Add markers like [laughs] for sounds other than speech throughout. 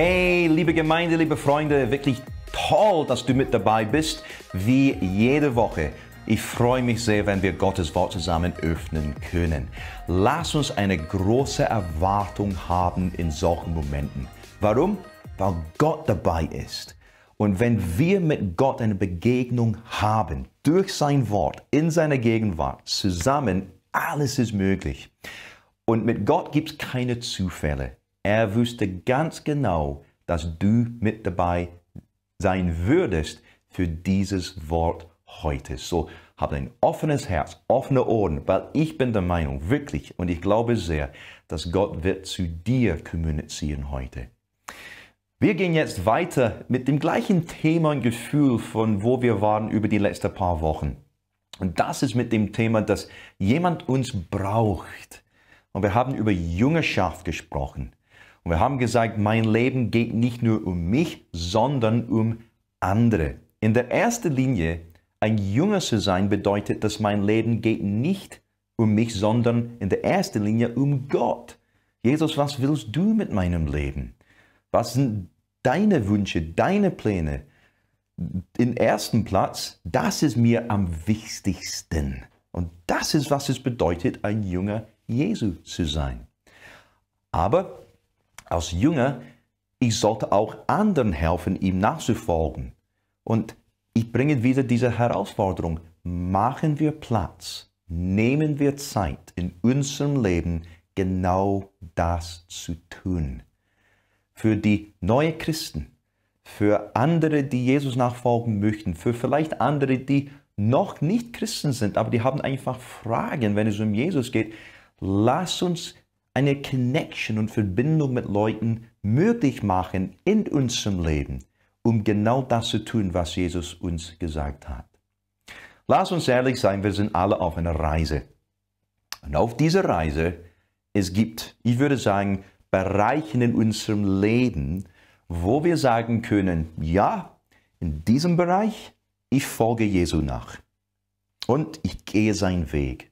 Hey, liebe Gemeinde, liebe Freunde, wirklich toll, dass du mit dabei bist, wie jede Woche. Ich freue mich sehr, wenn wir Gottes Wort zusammen öffnen können. Lass uns eine große Erwartung haben in solchen Momenten. Warum? Weil Gott dabei ist. Und wenn wir mit Gott eine Begegnung haben, durch sein Wort, in seiner Gegenwart, zusammen, alles ist möglich. Und mit Gott gibt es keine Zufälle. Er wusste ganz genau, dass du mit dabei sein würdest für dieses Wort heute. So, habe ein offenes Herz, offene Ohren, weil ich bin der Meinung, wirklich, und ich glaube sehr, dass Gott wird zu dir kommunizieren heute. Wir gehen jetzt weiter mit dem gleichen Thema und Gefühl, von wo wir waren über die letzten paar Wochen. Und das ist mit dem Thema, dass jemand uns braucht. Und wir haben über Jüngerschaft gesprochen. Und wir haben gesagt, mein Leben geht nicht nur um mich, sondern um andere. In der ersten Linie, ein Jünger zu sein bedeutet, dass mein Leben geht nicht um mich, sondern in der ersten Linie um Gott. Jesus, was willst du mit meinem Leben? Was sind deine Wünsche, deine Pläne? Im ersten Platz, das ist mir am wichtigsten. Und das ist, was es bedeutet, ein Jünger Jesu zu sein. Aber als Jünger, ich sollte auch anderen helfen, ihm nachzufolgen. Und ich bringe wieder diese Herausforderung. Machen wir Platz, nehmen wir Zeit in unserem Leben, genau das zu tun. Für die neuen Christen, für andere, die Jesus nachfolgen möchten, für vielleicht andere, die noch nicht Christen sind, aber die haben einfach Fragen, wenn es um Jesus geht. Lass uns eine Connection und Verbindung mit Leuten möglich machen in unserem Leben, um genau das zu tun, was Jesus uns gesagt hat. Lass uns ehrlich sein, wir sind alle auf einer Reise. Und auf dieser Reise, es gibt, ich würde sagen, Bereiche in unserem Leben, wo wir sagen können, ja, in diesem Bereich, ich folge Jesu nach und ich gehe seinen Weg.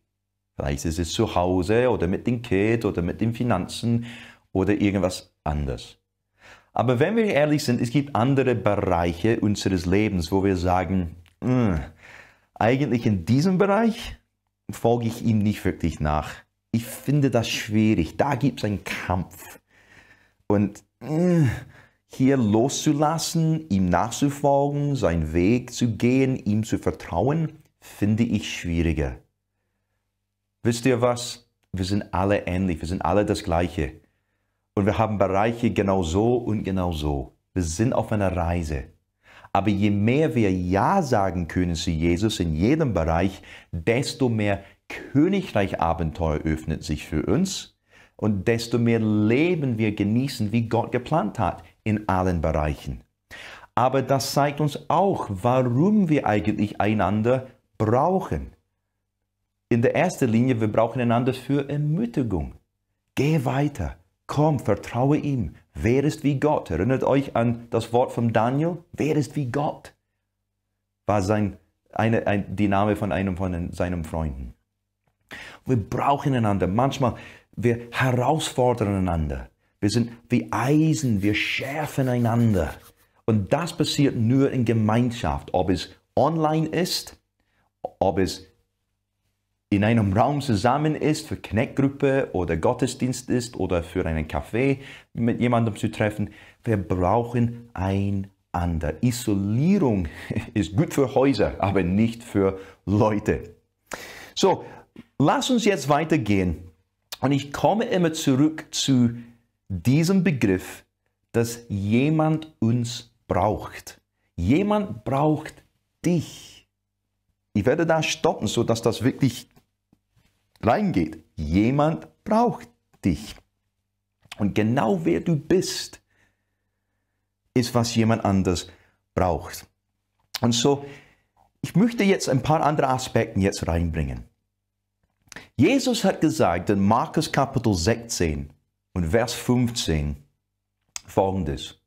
Vielleicht ist es zu Hause oder mit dem Kind oder mit den Finanzen oder irgendwas anderes. Aber wenn wir ehrlich sind, es gibt andere Bereiche unseres Lebens, wo wir sagen, hm, eigentlich in diesem Bereich folge ich ihm nicht wirklich nach. Ich finde das schwierig. Da gibt es einen Kampf. Und mh, hm, hier loszulassen, ihm nachzufolgen, seinen Weg zu gehen, ihm zu vertrauen, finde ich schwieriger wisst ihr was? Wir sind alle ähnlich, wir sind alle das Gleiche. Und wir haben Bereiche genau so und genau so. Wir sind auf einer Reise. Aber je mehr wir Ja sagen können zu Jesus in jedem Bereich, desto mehr Königreich-Abenteuer öffnet sich für uns und desto mehr Leben wir genießen, wie Gott geplant hat, in allen Bereichen. Aber das zeigt uns auch, warum wir eigentlich einander brauchen in der ersten Linie, wir brauchen einander für Ermutigung. Geh weiter, komm, vertraue ihm, wer ist wie Gott. Erinnert euch an das Wort von Daniel, wer ist wie Gott, war sein, eine, ein, die Name von einem von seinen Freunden. Wir brauchen einander, manchmal wir herausfordern einander. Wir sind wie Eisen, wir schärfen einander. Und das passiert nur in Gemeinschaft, ob es online ist, ob es in einem Raum zusammen ist, für Kneckgruppe oder Gottesdienst ist oder für einen Kaffee mit jemandem zu treffen. Wir brauchen einander. Isolierung [laughs] ist gut für Häuser, aber nicht für Leute. So, lass uns jetzt weitergehen. Und ich komme immer zurück zu diesem Begriff, dass jemand uns braucht. Jemand braucht dich. Ich werde da stoppen, sodass das wirklich reingeht. Jemand braucht dich. Und genau wer du bist, ist, was jemand anders braucht. Und so, ich möchte jetzt ein paar andere Aspekte jetzt reinbringen. Jesus hat gesagt in Markus Kapitel 16 und Vers 15 folgendes.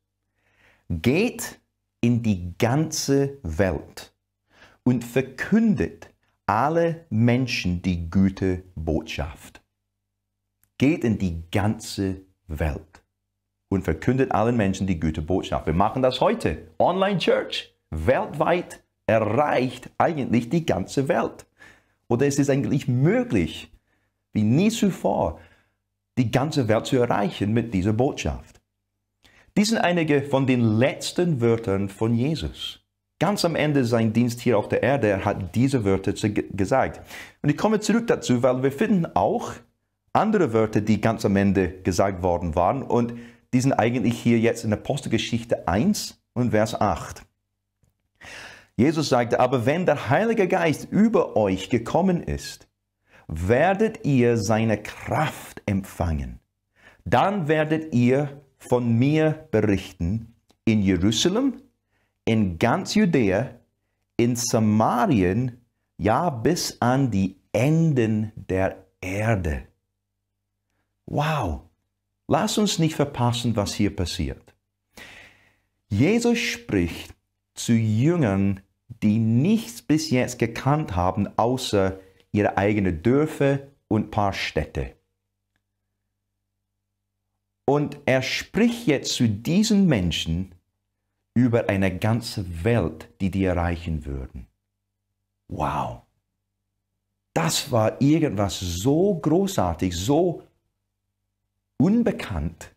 Geht in die ganze Welt und verkündet alle Menschen die gute Botschaft. Geht in die ganze Welt und verkündet allen Menschen die gute Botschaft. Wir machen das heute. Online Church weltweit erreicht eigentlich die ganze Welt. Oder es ist eigentlich möglich, wie nie zuvor, die ganze Welt zu erreichen mit dieser Botschaft. Dies sind einige von den letzten Wörtern von Jesus. Ganz am Ende sein Dienst hier auf der Erde, er hat diese Wörter gesagt. Und ich komme zurück dazu, weil wir finden auch andere Wörter, die ganz am Ende gesagt worden waren. Und die sind eigentlich hier jetzt in Apostelgeschichte 1 und Vers 8. Jesus sagte, aber wenn der Heilige Geist über euch gekommen ist, werdet ihr seine Kraft empfangen. Dann werdet ihr von mir berichten in Jerusalem, in ganz Judäa, in Samarien, ja bis an die Enden der Erde. Wow, lass uns nicht verpassen, was hier passiert. Jesus spricht zu Jüngern, die nichts bis jetzt gekannt haben, außer ihre eigenen Dörfer und paar Städte. Und er spricht jetzt zu diesen Menschen, über eine ganze Welt, die die erreichen würden. Wow. Das war irgendwas so großartig, so unbekannt.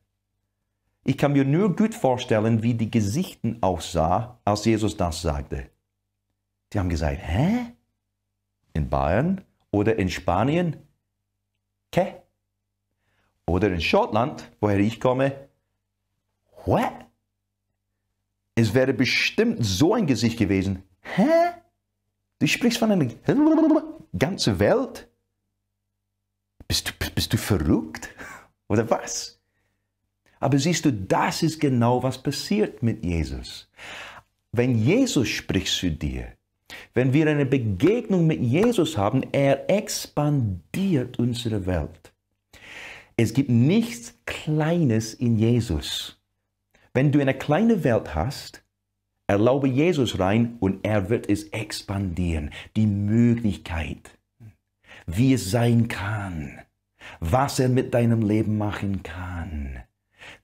Ich kann mir nur gut vorstellen, wie die Gesichten aussah, als Jesus das sagte. Die haben gesagt, hä? In Bayern oder in Spanien? Ke? Oder in Schottland, woher ich komme? What? Es wäre bestimmt so ein Gesicht gewesen. Hä? Du sprichst von einer ganzen Welt? Bist du, bist du verrückt? Oder was? Aber siehst du, das ist genau, was passiert mit Jesus. Wenn Jesus spricht zu dir, wenn wir eine Begegnung mit Jesus haben, er expandiert unsere Welt. Es gibt nichts Kleines in Jesus. Wenn du eine kleine Welt hast, erlaube Jesus rein und er wird es expandieren. Die Möglichkeit, wie es sein kann, was er mit deinem Leben machen kann,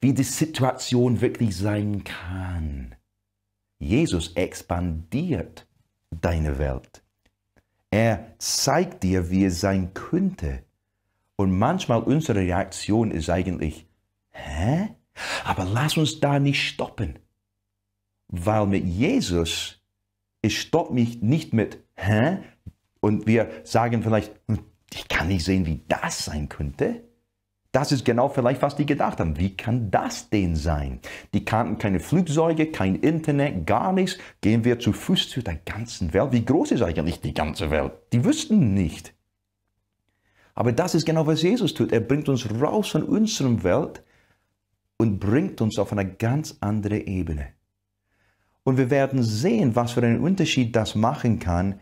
wie die Situation wirklich sein kann. Jesus expandiert deine Welt. Er zeigt dir, wie es sein könnte. Und manchmal unsere Reaktion ist eigentlich, hä? Aber lass uns da nicht stoppen, weil mit Jesus, ich stopp mich nicht mit, hä? Und wir sagen vielleicht, hm, ich kann nicht sehen, wie das sein könnte. Das ist genau vielleicht, was die gedacht haben. Wie kann das denn sein? Die kannten keine Flugzeuge, kein Internet, gar nichts. Gehen wir zu Fuß zu der ganzen Welt. Wie groß ist eigentlich die ganze Welt? Die wüssten nicht. Aber das ist genau, was Jesus tut. Er bringt uns raus von unserer Welt und bringt uns auf eine ganz andere Ebene. Und wir werden sehen, was für einen Unterschied das machen kann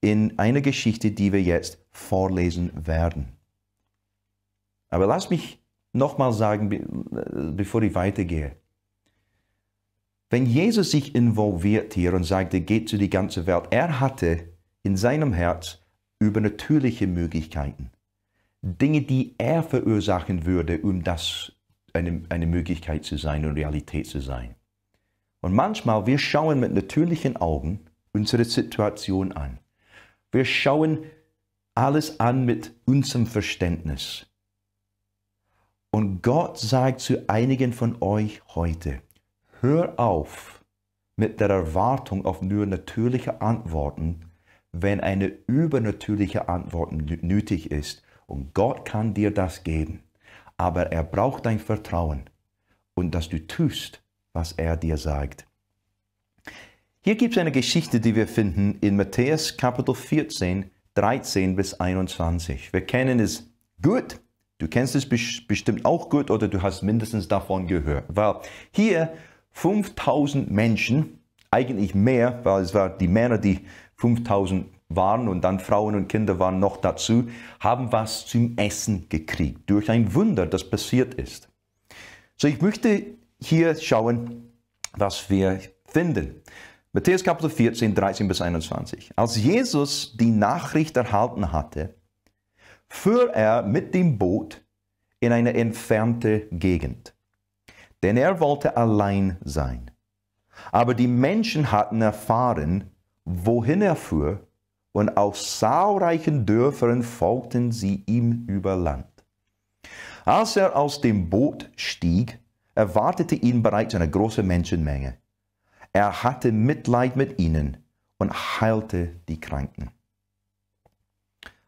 in einer Geschichte, die wir jetzt vorlesen werden. Aber lass mich nochmal sagen, bevor ich weitergehe. Wenn Jesus sich involviert hier und sagte, geht zu die ganze Welt, er hatte in seinem Herz übernatürliche Möglichkeiten. Dinge, die er verursachen würde, um das eine, eine Möglichkeit zu sein und Realität zu sein. Und manchmal, wir schauen mit natürlichen Augen unsere Situation an. Wir schauen alles an mit unserem Verständnis. Und Gott sagt zu einigen von euch heute, hör auf mit der Erwartung auf nur natürliche Antworten, wenn eine übernatürliche Antwort nötig ist. Und Gott kann dir das geben aber er braucht dein Vertrauen und dass du tust, was er dir sagt. Hier gibt es eine Geschichte, die wir finden in Matthäus Kapitel 14, 13 bis 21. Wir kennen es gut. Du kennst es bestimmt auch gut oder du hast mindestens davon gehört. Weil hier 5000 Menschen, eigentlich mehr, weil es waren die Männer, die 5000 waren und dann Frauen und Kinder waren noch dazu, haben was zum Essen gekriegt, durch ein Wunder, das passiert ist. So, ich möchte hier schauen, was wir finden. Matthäus Kapitel 14, 13 bis 21. Als Jesus die Nachricht erhalten hatte, fuhr er mit dem Boot in eine entfernte Gegend, denn er wollte allein sein. Aber die Menschen hatten erfahren, wohin er fuhr und aus zahlreichen Dörfern folgten sie ihm über Land. Als er aus dem Boot stieg, erwartete ihn bereits eine große Menschenmenge. Er hatte Mitleid mit ihnen und heilte die Kranken.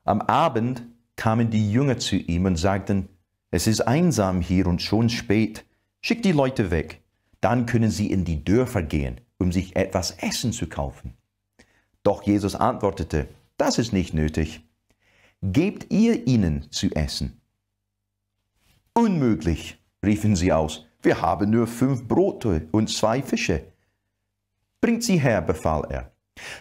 Am Abend kamen die Jünger zu ihm und sagten, es ist einsam hier und schon spät. schick die Leute weg, dann können sie in die Dörfer gehen, um sich etwas Essen zu kaufen. Doch Jesus antwortete, das ist nicht nötig. Gebt ihr ihnen zu essen. Unmöglich, riefen sie aus, wir haben nur fünf Brote und zwei Fische. Bringt sie her, befahl er.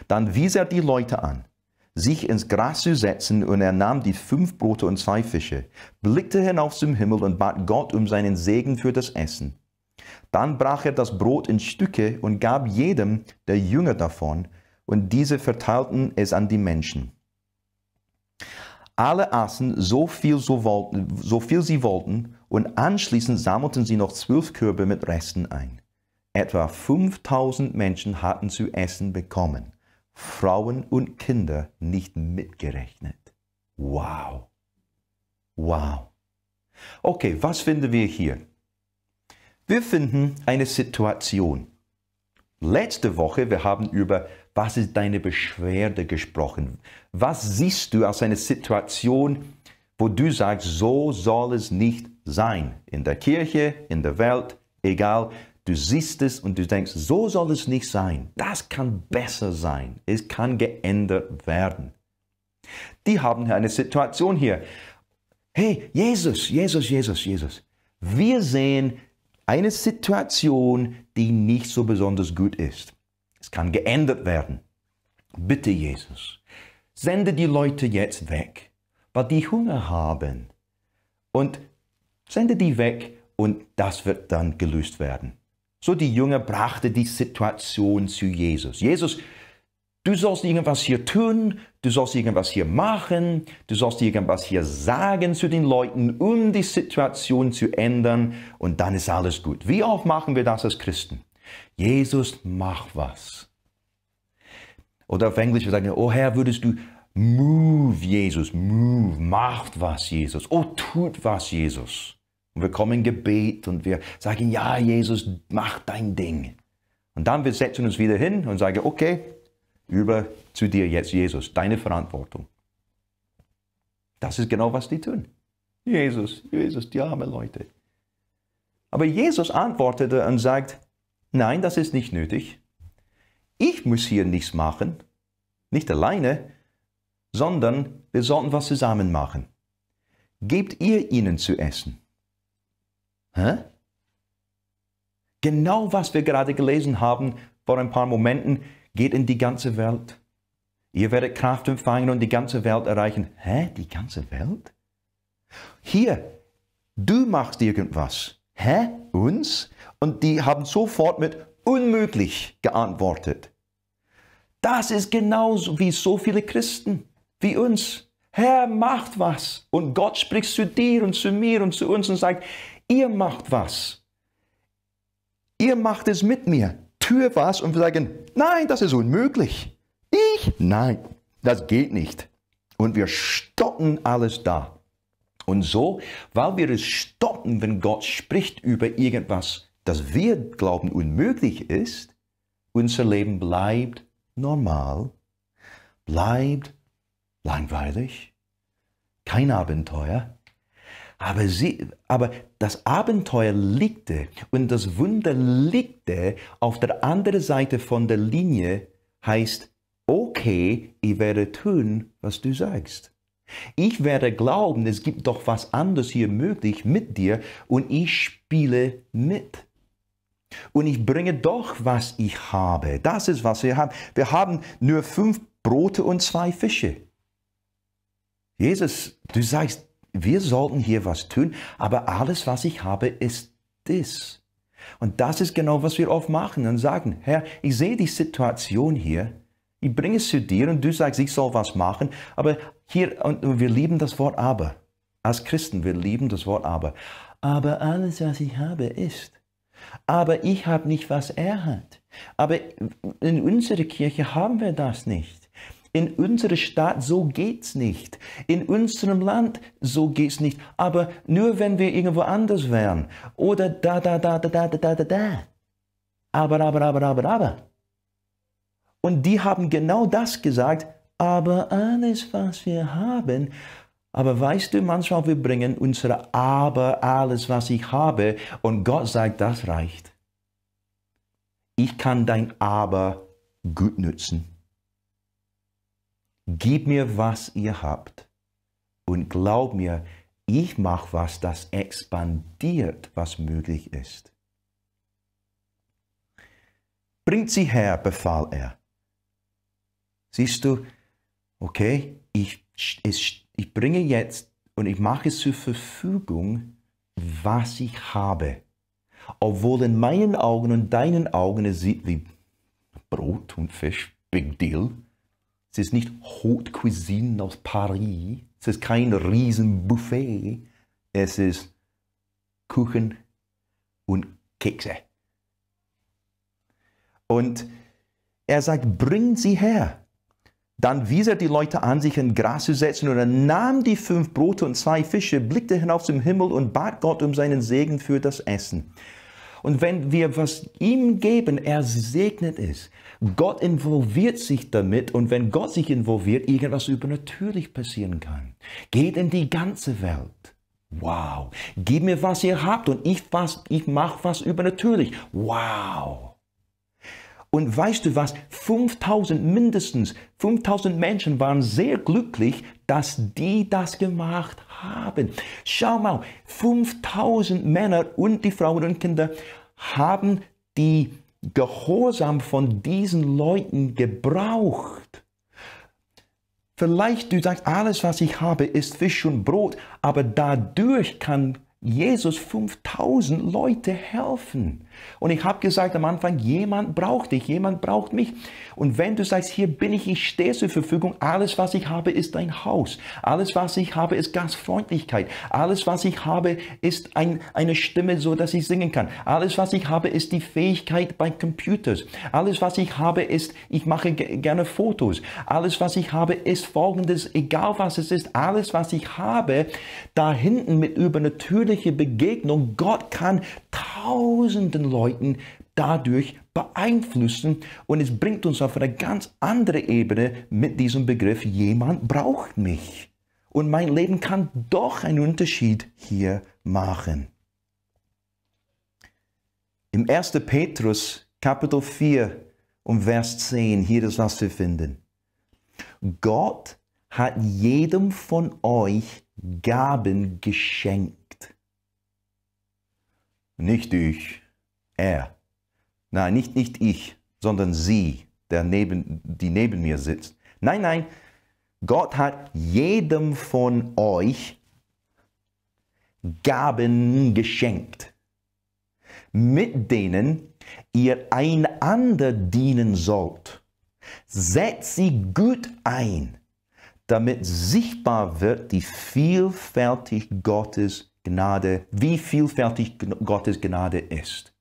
Dann wies er die Leute an, sich ins Gras zu setzen, und er nahm die fünf Brote und zwei Fische, blickte hinauf zum Himmel und bat Gott um seinen Segen für das Essen. Dann brach er das Brot in Stücke und gab jedem der Jünger davon, und diese verteilten es an die Menschen. Alle aßen so viel, so, wollten, so viel sie wollten und anschließend sammelten sie noch zwölf Körbe mit Resten ein. Etwa 5000 Menschen hatten zu essen bekommen, Frauen und Kinder nicht mitgerechnet. Wow. Wow. Okay, was finden wir hier? Wir finden eine Situation. Letzte Woche, wir haben über was ist deine Beschwerde gesprochen? Was siehst du aus einer Situation, wo du sagst, so soll es nicht sein? In der Kirche, in der Welt, egal. Du siehst es und du denkst, so soll es nicht sein. Das kann besser sein. Es kann geändert werden. Die haben eine Situation hier. Hey, Jesus, Jesus, Jesus, Jesus. Wir sehen eine Situation, die nicht so besonders gut ist. Es kann geändert werden. Bitte, Jesus, sende die Leute jetzt weg, weil die Hunger haben. Und sende die weg und das wird dann gelöst werden. So die Jünger brachte die Situation zu Jesus. Jesus, du sollst irgendwas hier tun, du sollst irgendwas hier machen, du sollst irgendwas hier sagen zu den Leuten, um die Situation zu ändern und dann ist alles gut. Wie oft machen wir das als Christen? Jesus, mach was. Oder auf Englisch wir sagen, oh Herr, würdest du move, Jesus, move, macht was, Jesus. Oh, tut was, Jesus. Und wir kommen in Gebet und wir sagen, ja, Jesus, mach dein Ding. Und dann wir setzen uns wieder hin und sagen, okay, über zu dir jetzt, Jesus, deine Verantwortung. Das ist genau, was die tun. Jesus, Jesus, die armen Leute. Aber Jesus antwortete und sagt, Nein, das ist nicht nötig. Ich muss hier nichts machen, nicht alleine, sondern wir sollten was zusammen machen. Gebt ihr ihnen zu essen. Hä? Genau was wir gerade gelesen haben vor ein paar Momenten, geht in die ganze Welt. Ihr werdet Kraft empfangen und die ganze Welt erreichen. Hä? Die ganze Welt? Hier, du machst irgendwas. Hä? uns und die haben sofort mit unmöglich geantwortet. Das ist genauso wie so viele Christen, wie uns. Herr, macht was. Und Gott spricht zu dir und zu mir und zu uns und sagt, ihr macht was. Ihr macht es mit mir. Tür was und wir sagen, nein, das ist unmöglich. Ich? Nein, das geht nicht. Und wir stoppen alles da. Und so, weil wir es stoppen, wenn Gott spricht über irgendwas, das wir glauben unmöglich ist, unser Leben bleibt normal, bleibt langweilig, kein Abenteuer. Aber, sie, aber das Abenteuer liegte und das Wunder liegte auf der anderen Seite von der Linie, heißt, okay, ich werde tun, was du sagst. Ich werde glauben, es gibt doch was anderes hier möglich mit dir und ich spiele mit. Und ich bringe doch, was ich habe. Das ist, was wir haben. Wir haben nur fünf Brote und zwei Fische. Jesus, du sagst, wir sollten hier was tun, aber alles, was ich habe, ist das. Und das ist genau, was wir oft machen und sagen, Herr, ich sehe die Situation hier, ich bringe es zu dir und du sagst, ich soll was machen, aber hier, und wir lieben das Wort aber. Als Christen, wir lieben das Wort aber. Aber alles, was ich habe, ist. Aber ich habe nicht, was er hat. Aber in unserer Kirche haben wir das nicht. In unserer Stadt so geht's nicht. In unserem Land so geht's nicht. Aber nur wenn wir irgendwo anders wären. Oder da, da, da, da, da, da, da, da. Aber, aber, aber, aber, aber. Und die haben genau das gesagt, aber alles, was wir haben, aber weißt du, manchmal wir bringen unsere aber alles, was ich habe, und Gott sagt, das reicht. Ich kann dein aber gut nutzen. Gib mir, was ihr habt. Und glaub mir, ich mache was, das expandiert, was möglich ist. Bringt sie her, befahl er. Siehst du, okay, ich, ich, ich bringe jetzt und ich mache zur Verfügung, was ich habe. Obwohl in meinen Augen und deinen Augen es sieht wie Brot und Fisch, Big Deal. Es ist nicht Haute Cuisine aus Paris. Es ist kein Riesenbuffet. Es ist Kuchen und Kekse. Und er sagt, bring sie her. Dann wies er die Leute an, sich in Gras zu setzen, und er nahm die fünf Brote und zwei Fische, blickte hinauf zum Himmel und bat Gott um seinen Segen für das Essen. Und wenn wir was ihm geben, er segnet es. Gott involviert sich damit und wenn Gott sich involviert, irgendwas übernatürlich passieren kann. Geht in die ganze Welt. Wow. Gib mir, was ihr habt und ich, was, ich mache was übernatürlich. Wow. Und weißt du was? 5000 mindestens, 5000 Menschen waren sehr glücklich, dass die das gemacht haben. Schau mal, 5000 Männer und die Frauen und Kinder haben die Gehorsam von diesen Leuten gebraucht. Vielleicht du sagst, alles was ich habe ist Fisch und Brot, aber dadurch kann Jesus 5000 Leute helfen. Und ich habe gesagt am Anfang, jemand braucht dich, jemand braucht mich. Und wenn du sagst, hier bin ich, ich stehe zur Verfügung, alles, was ich habe, ist dein Haus. Alles, was ich habe, ist Gastfreundlichkeit. Alles, was ich habe, ist ein, eine Stimme, so dass ich singen kann. Alles, was ich habe, ist die Fähigkeit bei Computers. Alles, was ich habe, ist, ich mache gerne Fotos. Alles, was ich habe, ist folgendes, egal was es ist, alles, was ich habe, da hinten mit übernatürlicher Begegnung, Gott kann tausenden Leuten dadurch beeinflussen und es bringt uns auf eine ganz andere Ebene mit diesem Begriff, jemand braucht mich und mein Leben kann doch einen Unterschied hier machen. Im 1. Petrus Kapitel 4 und Vers 10, hier ist was wir finden. Gott hat jedem von euch Gaben geschenkt. Nicht ich, er. Nein, nicht, nicht ich, sondern sie, der neben, die neben mir sitzt. Nein, nein, Gott hat jedem von euch Gaben geschenkt, mit denen ihr einander dienen sollt. Setzt sie gut ein, damit sichtbar wird die vielfältig Gottes Gnade, wie vielfältig Gottes Gnade ist.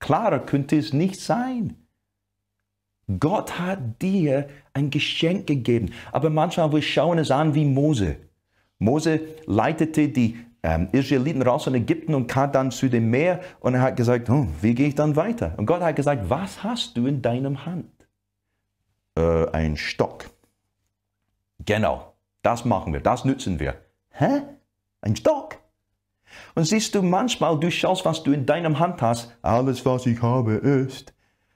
Klarer könnte es nicht sein. Gott hat dir ein Geschenk gegeben. Aber manchmal wir schauen es an wie Mose. Mose leitete die ähm, Israeliten raus aus Ägypten und kam dann zu dem Meer und er hat gesagt, hm, wie gehe ich dann weiter? Und Gott hat gesagt, was hast du in deinem Hand? Äh, ein Stock. Genau, das machen wir, das nützen wir. Hä? Ein Stock? Und siehst du, manchmal, du schaust, was du in deinem Hand hast, alles, was ich habe, ist.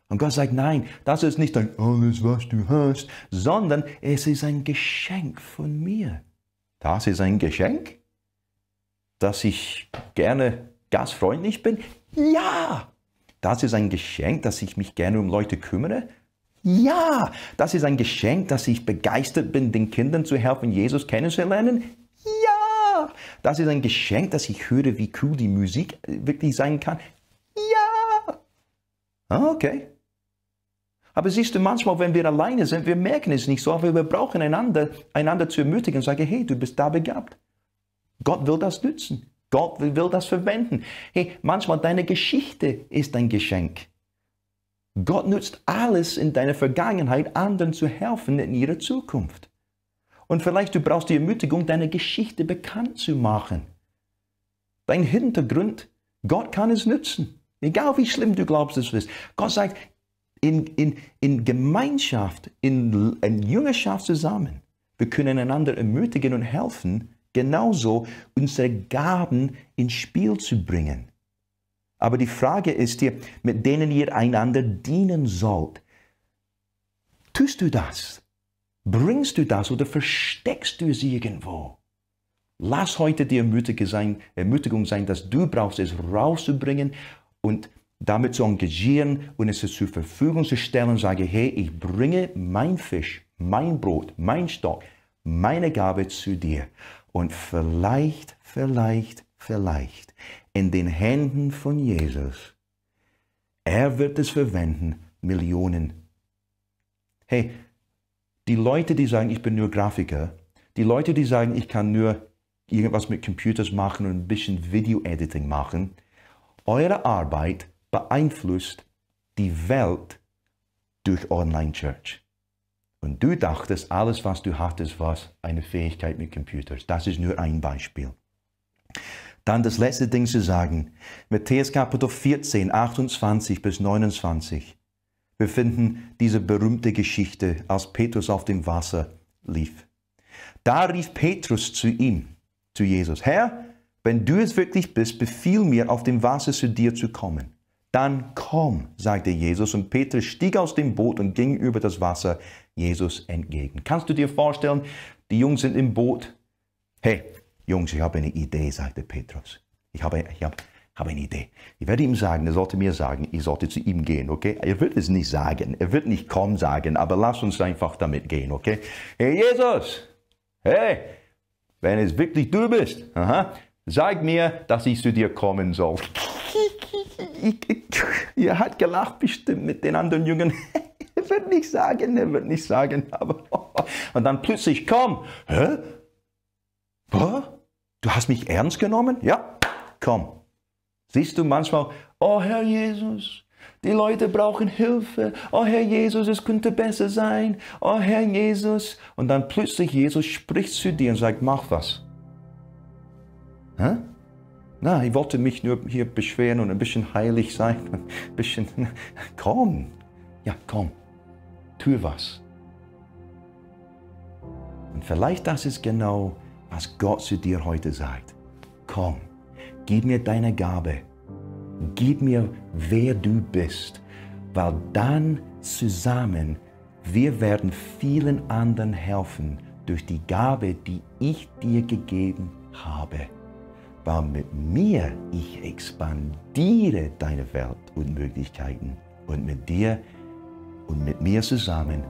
Und Gott sagt, nein, das ist nicht ein alles, was du hast, sondern es ist ein Geschenk von mir. Das ist ein Geschenk, dass ich gerne gastfreundlich bin? Ja! Das ist ein Geschenk, dass ich mich gerne um Leute kümmere? Ja! Das ist ein Geschenk, dass ich begeistert bin, den Kindern zu helfen, Jesus kennenzulernen? das ist ein Geschenk, dass ich höre, wie cool die Musik wirklich sein kann. Ja, ah, okay. Aber siehst du, manchmal, wenn wir alleine sind, wir merken es nicht so, aber wir brauchen einander, einander zu ermutigen und sagen, hey, du bist da begabt. Gott will das nützen. Gott will das verwenden. Hey, manchmal deine Geschichte ist ein Geschenk. Gott nutzt alles in deiner Vergangenheit, anderen zu helfen in ihrer Zukunft. Und vielleicht du brauchst die Ermutigung, deine Geschichte bekannt zu machen. Dein Hintergrund, Gott kann es nützen. Egal wie schlimm du glaubst, es ist. Gott sagt, in, in, in Gemeinschaft, in, in Jüngerschaft zusammen, wir können einander ermutigen und helfen, genauso unsere Gaben ins Spiel zu bringen. Aber die Frage ist dir, mit denen ihr einander dienen sollt. Tust du das? Bringst du das oder versteckst du es irgendwo? Lass heute die Ermutigung sein, dass du brauchst, es rauszubringen und damit zu engagieren und es zur Verfügung zu stellen. Sage, hey, ich bringe mein Fisch, mein Brot, mein Stock, meine Gabe zu dir. Und vielleicht, vielleicht, vielleicht in den Händen von Jesus. Er wird es verwenden, Millionen. Hey, die Leute, die sagen, ich bin nur Grafiker, die Leute, die sagen, ich kann nur irgendwas mit Computers machen und ein bisschen Video-Editing machen, eure Arbeit beeinflusst die Welt durch Online-Church. Und du dachtest, alles, was du hattest, war eine Fähigkeit mit Computers. Das ist nur ein Beispiel. Dann das letzte Ding zu sagen. Matthäus Kapitel 14, 28 bis 29. Wir finden diese berühmte Geschichte, als Petrus auf dem Wasser lief. Da rief Petrus zu ihm, zu Jesus, Herr, wenn du es wirklich bist, befiehl mir, auf dem Wasser zu dir zu kommen. Dann komm, sagte Jesus, und Petrus stieg aus dem Boot und ging über das Wasser Jesus entgegen. Kannst du dir vorstellen, die Jungs sind im Boot. Hey, Jungs, ich habe eine Idee, sagte Petrus. Ich habe, ich habe habe eine Idee. Ich werde ihm sagen, er sollte mir sagen, ich sollte zu ihm gehen, okay? Er wird es nicht sagen, er wird nicht kaum sagen, aber lass uns einfach damit gehen, okay? Hey Jesus, hey, wenn es wirklich du bist, aha, sag mir, dass ich zu dir kommen soll. Ihr [laughs] hat gelacht bestimmt mit den anderen Jungen. [laughs] er wird nicht sagen, er wird nicht sagen, aber [laughs] und dann plötzlich komm, hä? Du hast mich ernst genommen? Ja, komm. Siehst du manchmal, oh Herr Jesus, die Leute brauchen Hilfe. Oh Herr Jesus, es könnte besser sein. Oh Herr Jesus. Und dann plötzlich Jesus spricht zu dir und sagt, mach was. Hä? Na, ich wollte mich nur hier beschweren und ein bisschen heilig sein. [laughs] Ein bisschen, [laughs] komm. Ja, komm. Tu was. Und vielleicht das ist genau, was Gott zu dir heute sagt. Komm. Gib mir deine Gabe. Gib mir, wer du bist. Weil dann zusammen wir werden vielen anderen helfen durch die Gabe, die ich dir gegeben habe. Weil mit mir ich expandiere deine Welt und Möglichkeiten. Und mit dir und mit mir zusammen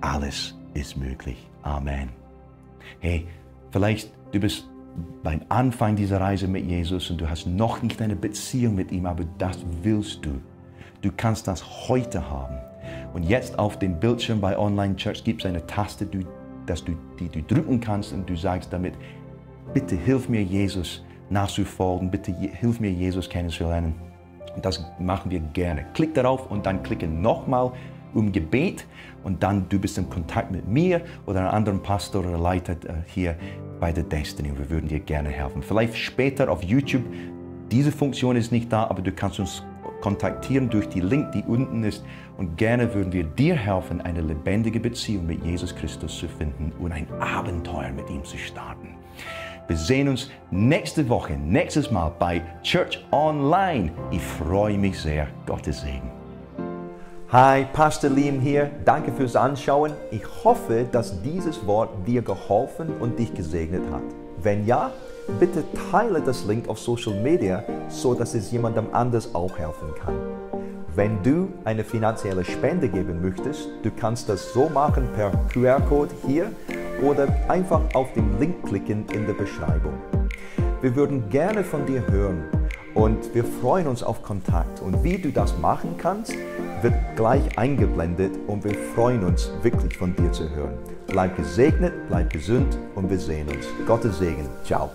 alles ist möglich. Amen. Hey, vielleicht du bist beim Anfang dieser Reise mit Jesus und du hast noch nicht eine Beziehung mit ihm, aber das willst du. Du kannst das heute haben. Und jetzt auf dem Bildschirm bei Online Church gibt es eine Taste, die, dass du, die du drücken kannst und du sagst damit, bitte hilf mir Jesus nachzufolgen, bitte hilf mir Jesus kennenzulernen. Und das machen wir gerne. Klick darauf und dann klicke nochmal um Gebet und dann du bist in Kontakt mit mir oder einem anderen Pastor oder Leiter äh, hier bei der Destiny. Wir würden dir gerne helfen. Vielleicht später auf YouTube. Diese Funktion ist nicht da, aber du kannst uns kontaktieren durch die Link, die unten ist. Und gerne würden wir dir helfen, eine lebendige Beziehung mit Jesus Christus zu finden und ein Abenteuer mit ihm zu starten. Wir sehen uns nächste Woche, nächstes Mal bei Church Online. Ich freue mich sehr. Gottes Segen. Hi, Pastor Liam hier. Danke fürs Anschauen. Ich hoffe, dass dieses Wort dir geholfen und dich gesegnet hat. Wenn ja, bitte teile das Link auf Social Media, so dass es jemandem anders auch helfen kann. Wenn du eine finanzielle Spende geben möchtest, du kannst das so machen per QR-Code hier oder einfach auf den Link klicken in der Beschreibung. Wir würden gerne von dir hören und wir freuen uns auf Kontakt. Und wie du das machen kannst, wird gleich eingeblendet und wir freuen uns wirklich von dir zu hören. Bleib gesegnet, bleib gesund und wir sehen uns. Gottes Segen. Ciao.